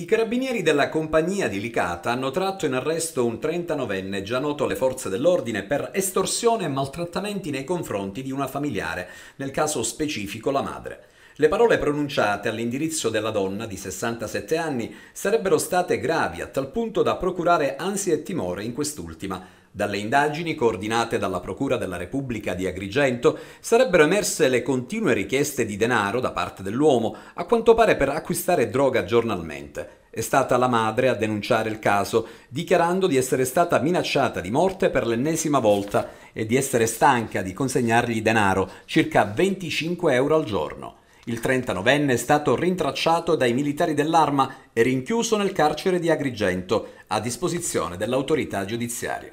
I carabinieri della compagnia di Licata hanno tratto in arresto un 39enne già noto alle forze dell'ordine per estorsione e maltrattamenti nei confronti di una familiare, nel caso specifico la madre. Le parole pronunciate all'indirizzo della donna di 67 anni sarebbero state gravi a tal punto da procurare ansia e timore in quest'ultima. Dalle indagini coordinate dalla Procura della Repubblica di Agrigento sarebbero emerse le continue richieste di denaro da parte dell'uomo, a quanto pare per acquistare droga giornalmente. È stata la madre a denunciare il caso, dichiarando di essere stata minacciata di morte per l'ennesima volta e di essere stanca di consegnargli denaro, circa 25 euro al giorno. Il 39enne è stato rintracciato dai militari dell'arma e rinchiuso nel carcere di Agrigento, a disposizione dell'autorità giudiziaria.